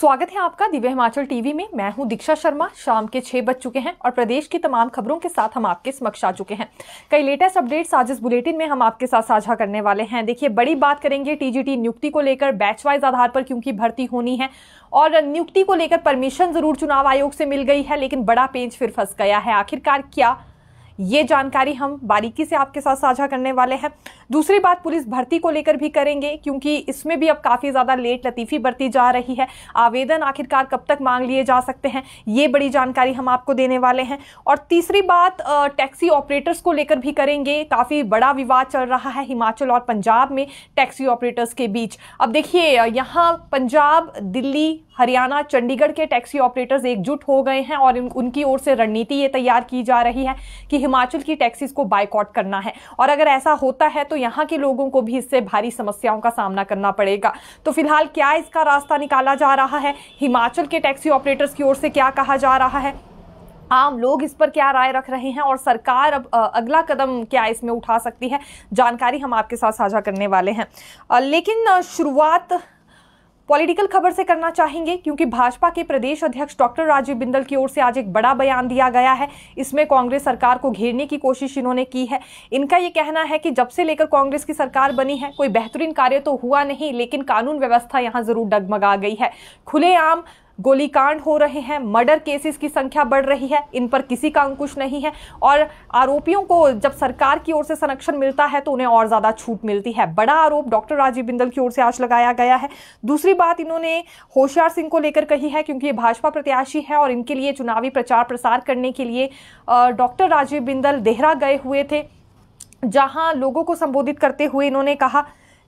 स्वागत है आपका दिव्य हिमाचल टीवी में मैं हूं दीक्षा शर्मा शाम के छह बज चुके हैं और प्रदेश की तमाम खबरों के साथ हम आपके समक्ष आ चुके हैं कई लेटेस्ट अपडेट्स आज इस बुलेटिन में हम आपके साथ साझा करने वाले हैं देखिए बड़ी बात करेंगे टीजीटी नियुक्ति को लेकर बैच वाइज आधार पर क्योंकि भर्ती होनी है और नियुक्ति को लेकर परमिशन जरूर चुनाव आयोग से मिल गई है लेकिन बड़ा पेंच फिर फंस गया है आखिरकार क्या ये जानकारी हम बारीकी से आपके साथ साझा करने वाले हैं दूसरी बात पुलिस भर्ती को लेकर भी करेंगे क्योंकि इसमें भी अब काफ़ी ज़्यादा लेट लतीफ़ी बरती जा रही है आवेदन आखिरकार कब तक मांग लिए जा सकते हैं ये बड़ी जानकारी हम आपको देने वाले हैं और तीसरी बात टैक्सी ऑपरेटर्स को लेकर भी करेंगे काफ़ी बड़ा विवाद चल रहा है हिमाचल और पंजाब में टैक्सी ऑपरेटर्स के बीच अब देखिए यहाँ पंजाब दिल्ली हरियाणा चंडीगढ़ के टैक्सी ऑपरेटर्स एकजुट हो गए हैं और उनकी ओर से रणनीति ये तैयार की जा रही है कि हिमाचल की टैक्सीज को बाइकआउट करना है और अगर ऐसा होता है तो यहाँ के लोगों को भी इससे भारी समस्याओं का सामना करना पड़ेगा तो फिलहाल क्या इसका रास्ता निकाला जा रहा है हिमाचल के टैक्सी ऑपरेटर्स की ओर से क्या कहा जा रहा है आम लोग इस पर क्या राय रख रहे हैं और सरकार अब अगला कदम क्या इसमें उठा सकती है जानकारी हम आपके साथ साझा करने वाले हैं लेकिन शुरुआत पॉलिटिकल खबर से करना चाहेंगे क्योंकि भाजपा के प्रदेश अध्यक्ष डॉक्टर राजीव बिंदल की ओर से आज एक बड़ा बयान दिया गया है इसमें कांग्रेस सरकार को घेरने की कोशिश इन्होंने की है इनका यह कहना है कि जब से लेकर कांग्रेस की सरकार बनी है कोई बेहतरीन कार्य तो हुआ नहीं लेकिन कानून व्यवस्था यहाँ जरूर डगमगा गई है खुलेआम गोलीकांड हो रहे हैं मर्डर केसेस की संख्या बढ़ रही है इन पर किसी का अंकुश नहीं है और आरोपियों को जब सरकार की ओर से संरक्षण मिलता है तो उन्हें और ज़्यादा छूट मिलती है बड़ा आरोप डॉक्टर राजीव बिंदल की ओर से आज लगाया गया है दूसरी बात इन्होंने होशियार सिंह को लेकर कही है क्योंकि ये भाजपा प्रत्याशी है और इनके लिए चुनावी प्रचार प्रसार करने के लिए डॉक्टर राजीव बिंदल देहरा गए हुए थे जहां लोगों को संबोधित करते हुए इन्होंने कहा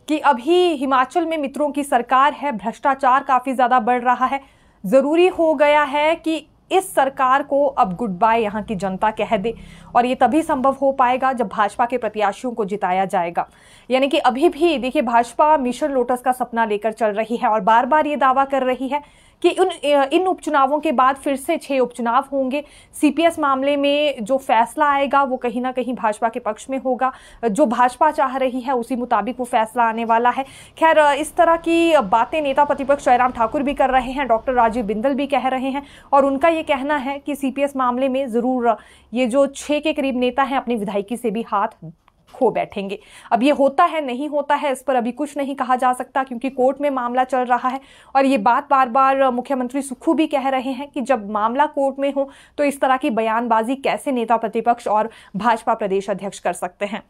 कि अभी हिमाचल में मित्रों की सरकार है भ्रष्टाचार काफ़ी ज़्यादा बढ़ रहा है ज़रूरी हो गया है कि इस सरकार को अब गुड बाय यहाँ की जनता कह दे और ये तभी संभव हो पाएगा जब भाजपा के प्रत्याशियों को जिताया जाएगा यानी कि अभी भी देखिए भाजपा मिशन लोटस का सपना लेकर चल रही है और बार बार ये दावा कर रही है कि उन इन उपचुनावों के बाद फिर से छह उपचुनाव होंगे सीपीएस मामले में जो फैसला आएगा वो कहीं ना कहीं भाजपा के पक्ष में होगा जो भाजपा चाह रही है उसी मुताबिक वो फैसला आने वाला है खैर इस तरह की बातें नेता प्रतिपक्ष जयराम ठाकुर भी कर रहे हैं डॉक्टर राजीव बिंदल भी कह रहे हैं और उनका ये कहना है कि सी मामले में ज़रूर ये जो छः के करीब नेता हैं अपनी विधायकी से भी हाथ खो बैठेंगे अब ये होता है नहीं होता है इस पर अभी कुछ नहीं कहा जा सकता क्योंकि कोर्ट में मामला चल रहा है और ये बात बार बार मुख्यमंत्री सुखू भी कह रहे हैं कि जब मामला कोर्ट में हो तो इस तरह की बयानबाजी कैसे नेता प्रतिपक्ष और भाजपा प्रदेश अध्यक्ष कर सकते हैं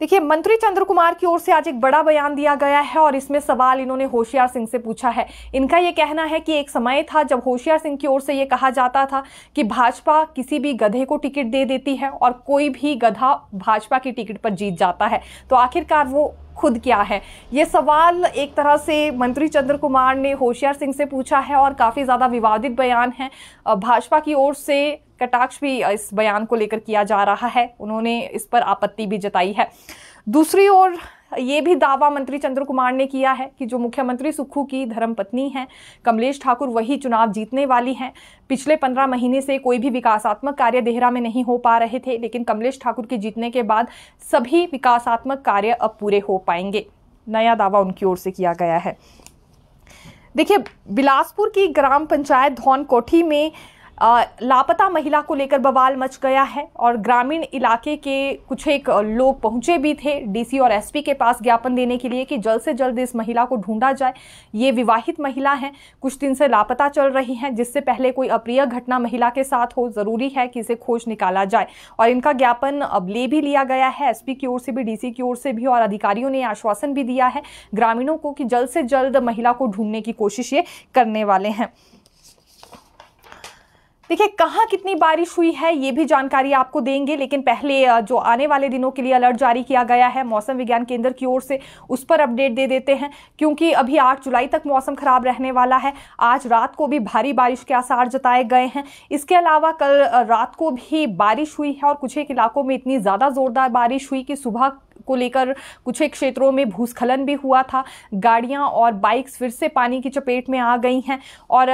देखिए मंत्री चंद्र कुमार की ओर से आज एक बड़ा बयान दिया गया है और इसमें सवाल इन्होंने होशियार सिंह से पूछा है इनका यह कहना है कि एक समय था जब होशियार सिंह की ओर से ये कहा जाता था कि भाजपा किसी भी गधे को टिकट दे देती है और कोई भी गधा भाजपा की टिकट पर जीत जाता है तो आखिरकार वो खुद क्या है ये सवाल एक तरह से मंत्री चंद्र कुमार ने होशियार सिंह से पूछा है और काफ़ी ज़्यादा विवादित बयान है भाजपा की ओर से कटाक्ष भी इस बयान को लेकर किया जा रहा है उन्होंने इस पर आपत्ति भी जताई है दूसरी ओर ये भी दावा मंत्री चंद्र कुमार ने किया है कि जो मुख्यमंत्री सुक्खू की धर्मपत्नी हैं कमलेश ठाकुर वही चुनाव जीतने वाली हैं पिछले पंद्रह महीने से कोई भी विकासात्मक कार्य देहरा में नहीं हो पा रहे थे लेकिन कमलेश ठाकुर के जीतने के बाद सभी विकासात्मक कार्य अब पूरे हो पाएंगे नया दावा उनकी ओर से किया गया है देखिए बिलासपुर की ग्राम पंचायत धौन कोठी में लापता महिला को लेकर बवाल मच गया है और ग्रामीण इलाके के कुछ एक लोग पहुंचे भी थे डीसी और एसपी के पास ज्ञापन देने के लिए कि जल्द से जल्द इस महिला को ढूंढा जाए ये विवाहित महिला है कुछ दिन से लापता चल रही हैं जिससे पहले कोई अप्रिय घटना महिला के साथ हो ज़रूरी है कि इसे खोज निकाला जाए और इनका ज्ञापन अब ले भी लिया गया है एसपी की ओर से भी डीसी की ओर से भी और अधिकारियों ने आश्वासन भी दिया है ग्रामीणों को कि जल्द से जल्द महिला को ढूंढने की कोशिश ये करने वाले हैं देखिए कहाँ कितनी बारिश हुई है ये भी जानकारी आपको देंगे लेकिन पहले जो आने वाले दिनों के लिए अलर्ट जारी किया गया है मौसम विज्ञान केंद्र की ओर से उस पर अपडेट दे देते हैं क्योंकि अभी 8 जुलाई तक मौसम खराब रहने वाला है आज रात को भी भारी बारिश के आसार जताए गए हैं इसके अलावा कल रात को भी बारिश हुई है और कुछ एक इलाकों में इतनी ज़्यादा ज़ोरदार बारिश हुई कि सुबह को लेकर कुछ एक क्षेत्रों में भूस्खलन भी हुआ था गाड़ियां और बाइक्स फिर से पानी की चपेट में आ गई हैं और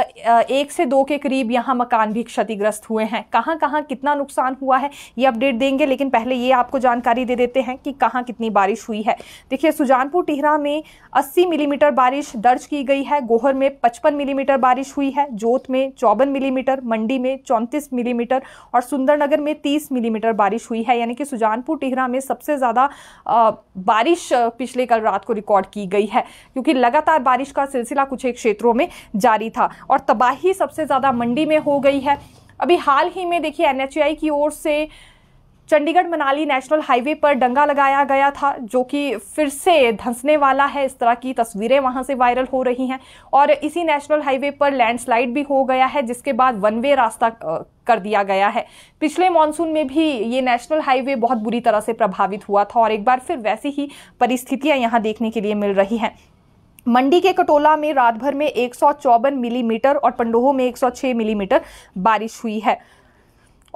एक से दो के करीब यहाँ मकान भी क्षतिग्रस्त हुए हैं कहाँ कहाँ कितना नुकसान हुआ है ये अपडेट देंगे लेकिन पहले ये आपको जानकारी दे देते हैं कि कहाँ कितनी बारिश हुई है देखिए सुजानपुर टिहरा में 80 मिलीमीटर बारिश दर्ज की गई है गोहर में 55 मिलीमीटर बारिश हुई है जोत में चौवन मिलीमीटर मंडी में चौंतीस मिलीमीटर और सुंदरनगर में तीस मिलीमीटर बारिश हुई है यानी कि सुजानपुर टिहरा में सबसे ज़्यादा बारिश पिछले कल रात को रिकॉर्ड की गई है क्योंकि लगातार बारिश का सिलसिला कुछ एक क्षेत्रों में जारी था और तबाही सबसे ज़्यादा मंडी में हो गई है अभी हाल ही में देखिए एन की ओर से चंडीगढ़ मनाली नेशनल हाईवे पर डंगा लगाया गया था जो कि फिर से धंसने वाला है इस तरह की तस्वीरें वहां से वायरल हो रही हैं और इसी नेशनल हाईवे पर लैंडस्लाइड भी हो गया है जिसके बाद वन वे रास्ता कर दिया गया है पिछले मानसून में भी ये नेशनल हाईवे बहुत बुरी तरह से प्रभावित हुआ था और एक बार फिर वैसी ही परिस्थितियाँ यहाँ देखने के लिए मिल रही हैं मंडी के कटोला में रात भर में एक मिलीमीटर और पंडोहो में एक मिलीमीटर बारिश हुई है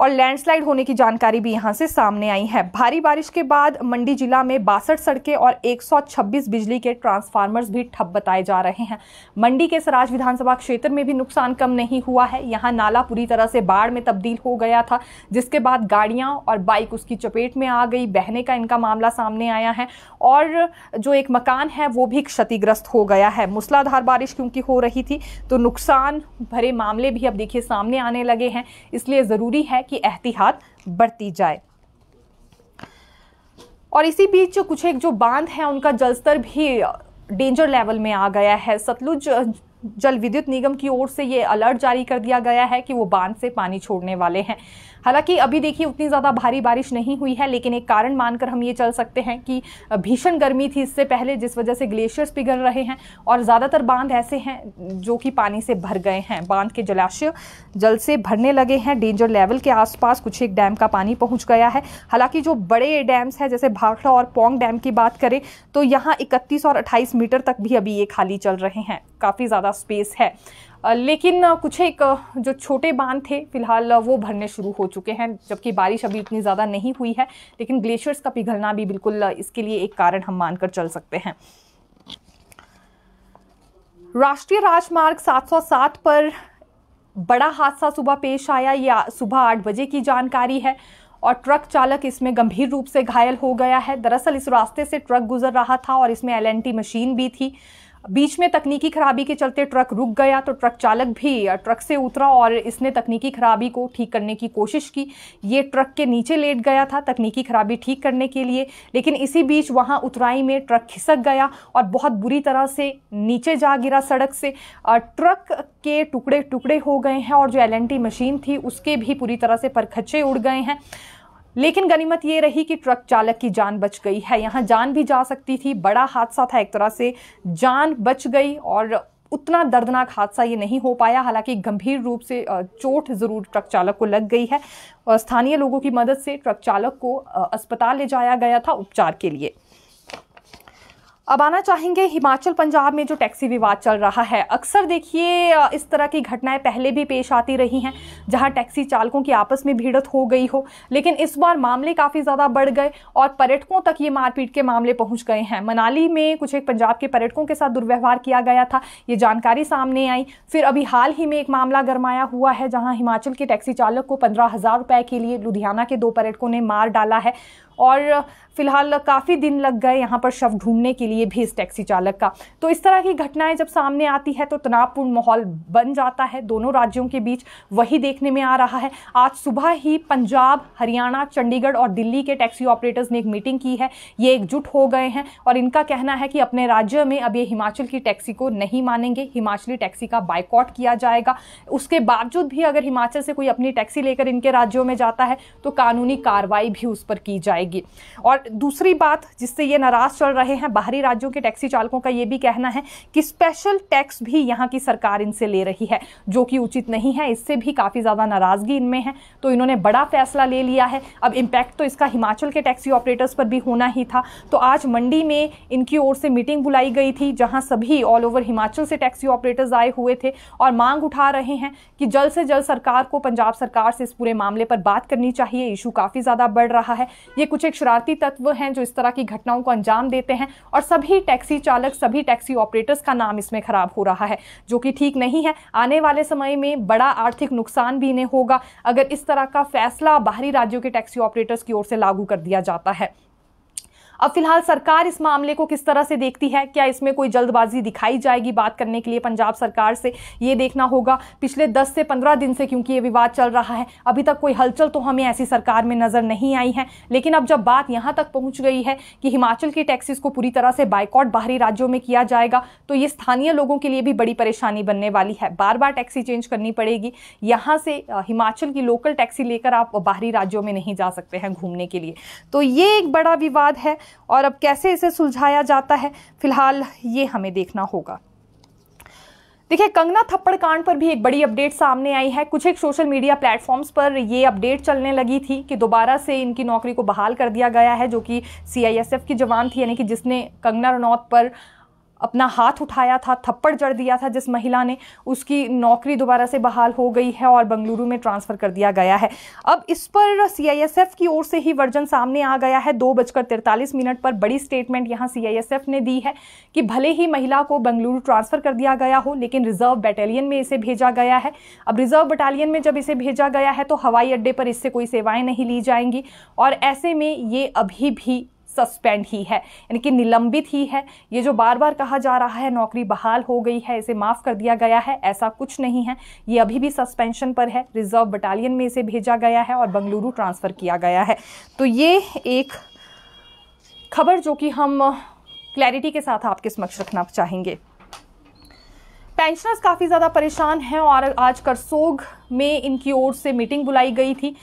और लैंडस्लाइड होने की जानकारी भी यहाँ से सामने आई है भारी बारिश के बाद मंडी जिला में बासठ सड़कें और 126 बिजली के ट्रांसफार्मर्स भी ठप बताए जा रहे हैं मंडी के सराज विधानसभा क्षेत्र में भी नुकसान कम नहीं हुआ है यहाँ नाला पूरी तरह से बाढ़ में तब्दील हो गया था जिसके बाद गाड़ियाँ और बाइक उसकी चपेट में आ गई बहने का इनका मामला सामने आया है और जो एक मकान है वो भी क्षतिग्रस्त हो गया है मूसलाधार बारिश क्योंकि हो रही थी तो नुकसान भरे मामले भी अब देखिए सामने आने लगे हैं इसलिए ज़रूरी है कि एहतियात बरती जाए और इसी बीच कुछ एक जो बांध है उनका जलस्तर भी डेंजर लेवल में आ गया है सतलुज जल विद्युत निगम की ओर से ये अलर्ट जारी कर दिया गया है कि वो बांध से पानी छोड़ने वाले हैं हालांकि अभी देखिए उतनी ज़्यादा भारी बारिश नहीं हुई है लेकिन एक कारण मानकर हम ये चल सकते हैं कि भीषण गर्मी थी इससे पहले जिस वजह से ग्लेशियर्स पिघल रहे हैं और ज़्यादातर बांध ऐसे हैं जो कि पानी से भर गए हैं बांध के जलाशय जल से भरने लगे हैं डेंजर लेवल के आसपास कुछ एक डैम का पानी पहुँच गया है हालांकि जो बड़े डैम्स हैं जैसे भाखड़ा और पोंग डैम की बात करें तो यहाँ इकतीस और अट्ठाईस मीटर तक भी अभी ये खाली चल रहे हैं काफ़ी ज़्यादा स्पेस है लेकिन कुछ एक जो छोटे बांध थे फिलहाल वो भरने शुरू हो चुके हैं जबकि बारिश अभी इतनी ज़्यादा नहीं हुई है लेकिन ग्लेशियर्स का पिघलना भी बिल्कुल इसके लिए एक कारण हम मानकर चल सकते हैं राष्ट्रीय राजमार्ग 707 पर बड़ा हादसा सुबह पेश आया या सुबह आठ बजे की जानकारी है और ट्रक चालक इसमें गंभीर रूप से घायल हो गया है दरअसल इस रास्ते से ट्रक गुजर रहा था और इसमें एल मशीन भी थी बीच में तकनीकी खराबी के चलते ट्रक रुक गया तो ट्रक चालक भी ट्रक से उतरा और इसने तकनीकी खराबी को ठीक करने की कोशिश की ये ट्रक के नीचे लेट गया था तकनीकी खराबी ठीक करने के लिए लेकिन इसी बीच वहाँ उतराई में ट्रक खिसक गया और बहुत बुरी तरह से नीचे जा गिरा सड़क से ट्रक के टुकड़े टुकड़े हो गए हैं और जो एल मशीन थी उसके भी पूरी तरह से परखच्चे उड़ गए हैं लेकिन गनीमत ये रही कि ट्रक चालक की जान बच गई है यहाँ जान भी जा सकती थी बड़ा हादसा था एक तरह से जान बच गई और उतना दर्दनाक हादसा ये नहीं हो पाया हालांकि गंभीर रूप से चोट ज़रूर ट्रक चालक को लग गई है स्थानीय लोगों की मदद से ट्रक चालक को अस्पताल ले जाया गया था उपचार के लिए अब आना चाहेंगे हिमाचल पंजाब में जो टैक्सी विवाद चल रहा है अक्सर देखिए इस तरह की घटनाएं पहले भी पेश आती रही हैं जहां टैक्सी चालकों की आपस में भिड़त हो गई हो लेकिन इस बार मामले काफ़ी ज़्यादा बढ़ गए और पर्यटकों तक ये मारपीट के मामले पहुंच गए हैं मनाली में कुछ एक पंजाब के पर्यटकों के साथ दुर्व्यवहार किया गया था ये जानकारी सामने आई फिर अभी हाल ही में एक मामला गरमाया हुआ है जहाँ हिमाचल के टैक्सी चालक को पंद्रह हज़ार रुपये के लिए लुधियाना के दो पर्यटकों ने मार डाला है और फिलहाल काफ़ी दिन लग गए यहाँ पर शव ढूंढने के लिए भी इस टैक्सी चालक का तो इस तरह की घटनाएं जब सामने आती है तो तनावपूर्ण माहौल बन जाता है दोनों राज्यों के बीच वही देखने में आ रहा है आज सुबह ही पंजाब हरियाणा चंडीगढ़ और दिल्ली के टैक्सी ऑपरेटर्स ने एक मीटिंग की है ये एकजुट हो गए हैं और इनका कहना है कि अपने राज्य में अब ये हिमाचल की टैक्सी को नहीं मानेंगे हिमाचली टैक्सी का बाइकआउट किया जाएगा उसके बावजूद भी अगर हिमाचल से कोई अपनी टैक्सी लेकर इनके राज्यों में जाता है तो कानूनी कार्रवाई भी उस पर की जाएगी जाएगी और दूसरी बात जिससे ये नाराज़ चल रहे हैं बाहरी राज्यों के टैक्सी चालकों का ये भी कहना है कि स्पेशल टैक्स भी यहाँ की सरकार इनसे ले रही है जो कि उचित नहीं है इससे भी काफ़ी ज़्यादा नाराज़गी इनमें है तो इन्होंने बड़ा फैसला ले लिया है अब इम्पैक्ट तो इसका हिमाचल के टैक्सी ऑपरेटर्स पर भी होना ही था तो आज मंडी में इनकी ओर से मीटिंग बुलाई गई थी जहाँ सभी ऑल ओवर हिमाचल से टैक्सी ऑपरेटर्स आए हुए थे और मांग उठा रहे हैं कि जल्द से जल्द सरकार को पंजाब सरकार से इस पूरे मामले पर बात करनी चाहिए इशू काफ़ी ज़्यादा बढ़ रहा है ये कुछ कुछ एक शरारती तत्व हैं जो इस तरह की घटनाओं को अंजाम देते हैं और सभी टैक्सी चालक सभी टैक्सी ऑपरेटर्स का नाम इसमें खराब हो रहा है जो कि ठीक नहीं है आने वाले समय में बड़ा आर्थिक नुकसान भी इन्हें होगा अगर इस तरह का फैसला बाहरी राज्यों के टैक्सी ऑपरेटर्स की ओर से लागू कर दिया जाता है अब फिलहाल सरकार इस मामले को किस तरह से देखती है क्या इसमें कोई जल्दबाजी दिखाई जाएगी बात करने के लिए पंजाब सरकार से ये देखना होगा पिछले दस से पंद्रह दिन से क्योंकि ये विवाद चल रहा है अभी तक कोई हलचल तो हमें ऐसी सरकार में नज़र नहीं आई है लेकिन अब जब बात यहाँ तक पहुँच गई है कि हिमाचल की टैक्सीज को पूरी तरह से बाइकआउट बाहरी राज्यों में किया जाएगा तो ये स्थानीय लोगों के लिए भी बड़ी परेशानी बनने वाली है बार बार टैक्सी चेंज करनी पड़ेगी यहाँ से हिमाचल की लोकल टैक्सी लेकर आप बाहरी राज्यों में नहीं जा सकते हैं घूमने के लिए तो ये एक बड़ा विवाद है और अब कैसे इसे सुलझाया जाता है फिलहाल ये हमें देखना होगा देखिए कंगना थप्पड़ कांड पर भी एक बड़ी अपडेट सामने आई है कुछ एक सोशल मीडिया प्लेटफॉर्म्स पर ये अपडेट चलने लगी थी कि दोबारा से इनकी नौकरी को बहाल कर दिया गया है जो कि सीआईएसएफ की जवान थी यानी कि जिसने कंगना रनौत पर अपना हाथ उठाया था थप्पड़ जड़ दिया था जिस महिला ने उसकी नौकरी दोबारा से बहाल हो गई है और बंगलुरु में ट्रांसफ़र कर दिया गया है अब इस पर सीआईएसएफ की ओर से ही वर्जन सामने आ गया है दो बजकर तिरतालीस मिनट पर बड़ी स्टेटमेंट यहाँ सीआईएसएफ ने दी है कि भले ही महिला को बंगलुरु ट्रांसफ़र कर दिया गया हो लेकिन रिजर्व बटालियन में इसे भेजा गया है अब रिजर्व बटालियन में जब इसे भेजा गया है तो हवाई अड्डे पर इससे कोई सेवाएं नहीं ली जाएंगी और ऐसे में ये अभी भी सस्पेंड ही है यानी कि निलंबित ही है ये जो बार बार कहा जा रहा है नौकरी बहाल हो गई है इसे माफ़ कर दिया गया है ऐसा कुछ नहीं है ये अभी भी सस्पेंशन पर है रिजर्व बटालियन में इसे भेजा गया है और बंगलुरु ट्रांसफ़र किया गया है तो ये एक खबर जो कि हम क्लैरिटी के साथ आपके समक्ष रखना चाहेंगे पेंशनर्स काफ़ी ज़्यादा परेशान हैं और आज करसोग में इनकी ओर से मीटिंग बुलाई गई थी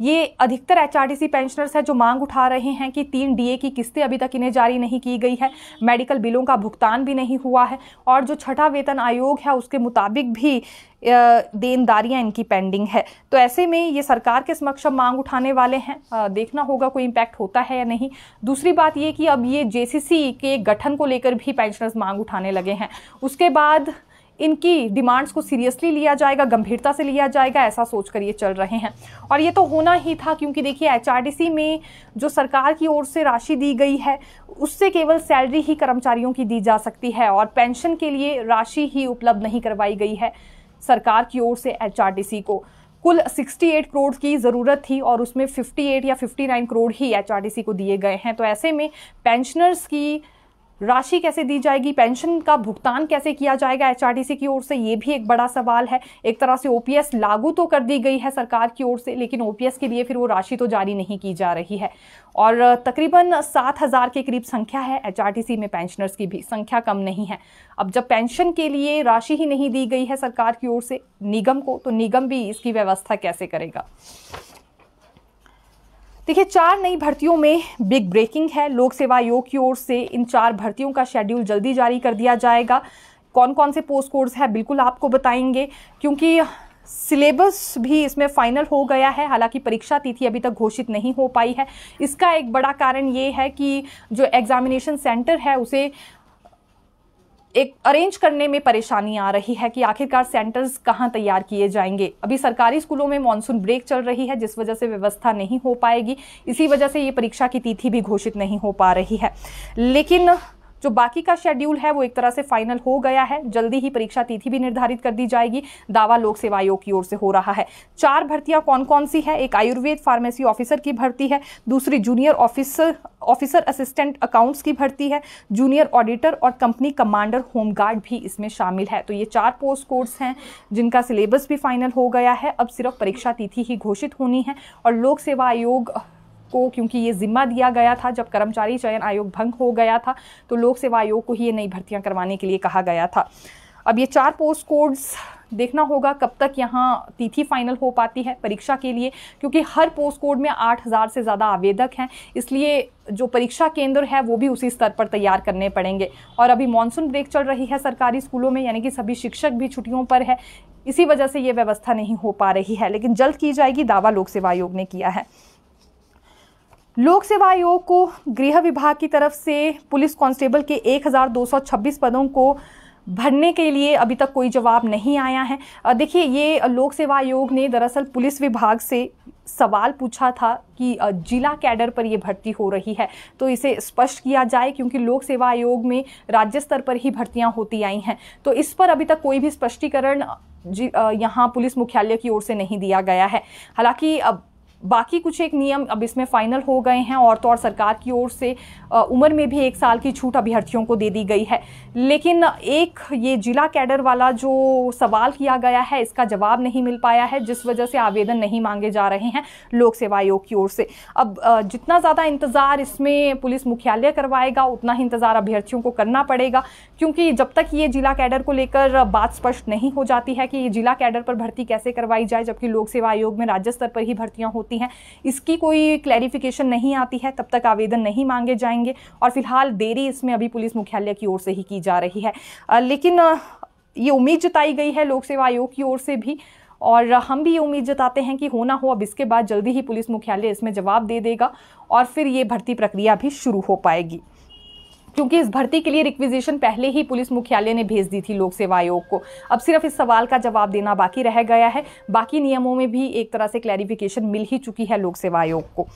ये अधिकतर सी पेंशनर्स हैं जो मांग उठा रहे हैं कि तीन डीए की किस्तें अभी तक इन्हें जारी नहीं की गई है मेडिकल बिलों का भुगतान भी नहीं हुआ है और जो छठा वेतन आयोग है उसके मुताबिक भी देनदारियां इनकी पेंडिंग है तो ऐसे में ये सरकार के समक्ष अब मांग उठाने वाले हैं देखना होगा कोई इम्पैक्ट होता है या नहीं दूसरी बात ये कि अब ये जेसीसी के गठन को लेकर भी पेंशनर्स मांग उठाने लगे हैं उसके बाद इनकी डिमांड्स को सीरियसली लिया जाएगा गंभीरता से लिया जाएगा ऐसा सोच कर ये चल रहे हैं और ये तो होना ही था क्योंकि देखिए एच में जो सरकार की ओर से राशि दी गई है उससे केवल सैलरी ही कर्मचारियों की दी जा सकती है और पेंशन के लिए राशि ही उपलब्ध नहीं करवाई गई है सरकार की ओर से एच को कुल 68 करोड़ की ज़रूरत थी और उसमें 58 या 59 करोड़ ही एच को दिए गए हैं तो ऐसे में पेंशनर्स की राशि कैसे दी जाएगी पेंशन का भुगतान कैसे किया जाएगा एचआरटीसी की ओर से ये भी एक बड़ा सवाल है एक तरह से ओपीएस लागू तो कर दी गई है सरकार की ओर से लेकिन ओपीएस के लिए फिर वो राशि तो जारी नहीं की जा रही है और तकरीबन सात हज़ार के करीब संख्या है एचआरटीसी में पेंशनर्स की भी संख्या कम नहीं है अब जब पेंशन के लिए राशि ही नहीं दी गई है सरकार की ओर से निगम को तो निगम भी इसकी व्यवस्था कैसे करेगा देखिए चार नई भर्तियों में बिग ब्रेकिंग है लोक सेवा आयोग की ओर से इन चार भर्तियों का शेड्यूल जल्दी जारी कर दिया जाएगा कौन कौन से पोस्ट कोर्स है बिल्कुल आपको बताएंगे क्योंकि सिलेबस भी इसमें फाइनल हो गया है हालांकि परीक्षा तिथि अभी तक घोषित नहीं हो पाई है इसका एक बड़ा कारण ये है कि जो एग्जामिनेशन सेंटर है उसे एक अरेंज करने में परेशानी आ रही है कि आखिरकार सेंटर्स कहाँ तैयार किए जाएंगे अभी सरकारी स्कूलों में मानसून ब्रेक चल रही है जिस वजह से व्यवस्था नहीं हो पाएगी इसी वजह से ये परीक्षा की तिथि भी घोषित नहीं हो पा रही है लेकिन जो बाकी का शेड्यूल है वो एक तरह से फाइनल हो गया है जल्दी ही परीक्षा तिथि भी निर्धारित कर दी जाएगी दावा लोक सेवा आयोग की ओर से हो रहा है चार भर्तियां कौन कौन सी है एक आयुर्वेद फार्मेसी ऑफिसर की भर्ती है दूसरी junior officer officer assistant accounts की भर्ती है जूनियर ऑडिटर और कंपनी कमांडर होमगार्ड भी इसमें शामिल है तो ये चार पोस्ट कोर्स हैं जिनका सिलेबस भी फाइनल हो गया है अब सिर्फ परीक्षा तिथि ही घोषित होनी है और लोक सेवा आयोग को क्योंकि ये जिम्मा दिया गया था जब कर्मचारी चयन आयोग भंग हो गया था तो लोक सेवा आयोग को ही ये नई भर्तियाँ करवाने के लिए कहा गया था अब ये चार पोस्ट कोड्स देखना होगा कब तक यहाँ तिथि फाइनल हो पाती है परीक्षा के लिए क्योंकि हर पोस्ट कोड में 8000 से ज़्यादा आवेदक हैं इसलिए जो परीक्षा केंद्र है वो भी उसी स्तर पर तैयार करने पड़ेंगे और अभी मानसून ब्रेक चल रही है सरकारी स्कूलों में यानी कि सभी शिक्षक भी छुट्टियों पर है इसी वजह से ये व्यवस्था नहीं हो पा रही है लेकिन जल्द की जाएगी दावा लोक सेवा आयोग ने किया है लोक सेवा आयोग को गृह विभाग की तरफ से पुलिस कांस्टेबल के 1226 पदों को भरने के लिए अभी तक कोई जवाब नहीं आया है देखिए ये लोक सेवा आयोग ने दरअसल पुलिस विभाग से सवाल पूछा था कि जिला कैडर पर ये भर्ती हो रही है तो इसे स्पष्ट किया जाए क्योंकि लोक सेवा आयोग में राज्य स्तर पर ही भर्तियां होती आई हैं तो इस पर अभी तक कोई भी स्पष्टीकरण यहाँ पुलिस मुख्यालय की ओर से नहीं दिया गया है हालांकि अब बाकी कुछ एक नियम अब इसमें फाइनल हो गए हैं और तो और सरकार की ओर से उम्र में भी एक साल की छूट अभ्यर्थियों को दे दी गई है लेकिन एक ये जिला कैडर वाला जो सवाल किया गया है इसका जवाब नहीं मिल पाया है जिस वजह से आवेदन नहीं मांगे जा रहे हैं लोक सेवा आयोग की ओर से अब जितना ज़्यादा इंतज़ार इसमें पुलिस मुख्यालय करवाएगा उतना ही इंतज़ार अभ्यर्थियों को करना पड़ेगा क्योंकि जब तक ये जिला कैडर को लेकर बात स्पष्ट नहीं हो जाती है कि ये जिला कैडर पर भर्ती कैसे करवाई जाए जबकि लोक सेवा आयोग में राज्य स्तर पर ही भर्तियाँ होती होती हैं इसकी कोई क्लैरिफिकेशन नहीं आती है तब तक आवेदन नहीं मांगे जाएंगे और फिलहाल देरी इसमें अभी पुलिस मुख्यालय की ओर से ही की जा रही है लेकिन ये उम्मीद जताई गई है लोक सेवा आयोग की ओर से भी और हम भी ये उम्मीद जताते हैं कि होना हो अब इसके बाद जल्दी ही पुलिस मुख्यालय इसमें जवाब दे देगा और फिर ये भर्ती प्रक्रिया भी शुरू हो पाएगी क्योंकि इस भर्ती के लिए रिक्विजिशन पहले ही पुलिस मुख्यालय ने भेज दी थी लोक सेवा आयोग को अब सिर्फ इस सवाल का जवाब देना बाकी रह गया है बाकी नियमों में भी एक तरह से क्लैरिफिकेशन मिल ही चुकी है लोक सेवा आयोग को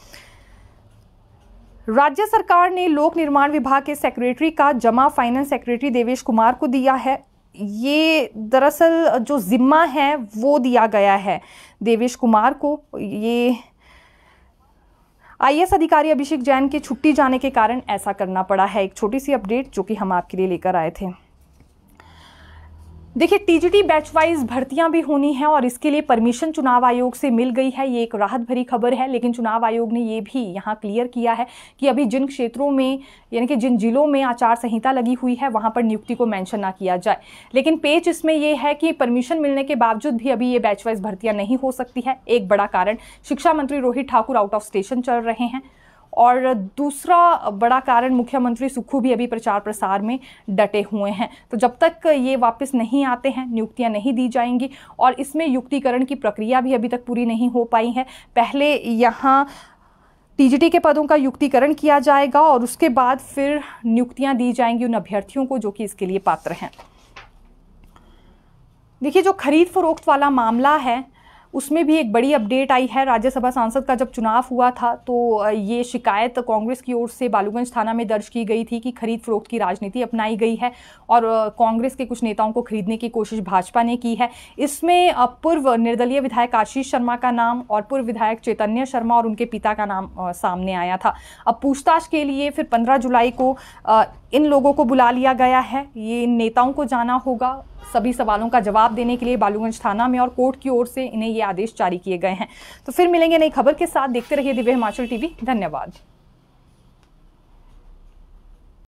राज्य सरकार ने लोक निर्माण विभाग के सेक्रेटरी का जमा फाइनेंस सेक्रेटरी देवेश कुमार को दिया है ये दरअसल जो जिम्मा है वो दिया गया है देवेश कुमार को ये आईएएस अधिकारी अभिषेक जैन के छुट्टी जाने के कारण ऐसा करना पड़ा है एक छोटी सी अपडेट जो कि हम आपके लिए लेकर आए थे देखिए टीजीटी बैच वाइज भर्तियां भी होनी है और इसके लिए परमिशन चुनाव आयोग से मिल गई है ये एक राहत भरी खबर है लेकिन चुनाव आयोग ने ये भी यहाँ क्लियर किया है कि अभी जिन क्षेत्रों में यानी कि जिन जिलों में आचार संहिता लगी हुई है वहाँ पर नियुक्ति को मैंशन ना किया जाए लेकिन पेच इसमें यह है कि परमिशन मिलने के बावजूद भी अभी ये बैच वाइज भर्तियाँ नहीं हो सकती है एक बड़ा कारण शिक्षा मंत्री Rohit Thakur out of station चल रहे हैं और दूसरा बड़ा कारण मुख्यमंत्री सुक्खू भी अभी प्रचार प्रसार में डटे हुए हैं तो जब तक ये वापस नहीं आते हैं नियुक्तियां नहीं दी जाएंगी और इसमें युक्तिकरण की प्रक्रिया भी अभी तक पूरी नहीं हो पाई है पहले यहाँ टीजीटी के पदों का युक्तिकरण किया जाएगा और उसके बाद फिर नियुक्तियां दी जाएंगी उन अभ्यर्थियों को जो कि इसके लिए पात्र हैं देखिए जो खरीद फरोख्त वाला मामला है उसमें भी एक बड़ी अपडेट आई है राज्यसभा सांसद का जब चुनाव हुआ था तो ये शिकायत कांग्रेस की ओर से बालूगंज थाना में दर्ज की गई थी कि खरीद फरोख्त की राजनीति अपनाई गई है और कांग्रेस के कुछ नेताओं को खरीदने की कोशिश भाजपा ने की है इसमें पूर्व निर्दलीय विधायक आशीष शर्मा का नाम और पूर्व विधायक चैतन्य शर्मा और उनके पिता का नाम सामने आया था अब पूछताछ के लिए फिर पंद्रह जुलाई को इन लोगों को बुला लिया गया है ये नेताओं को जाना होगा सभी सवालों का जवाब देने के लिए बालूगंज थाना में और कोर्ट की ओर से इन्हें ये आदेश जारी किए गए हैं तो फिर मिलेंगे नई खबर के साथ देखते रहिए दिव्य हिमाचल टीवी धन्यवाद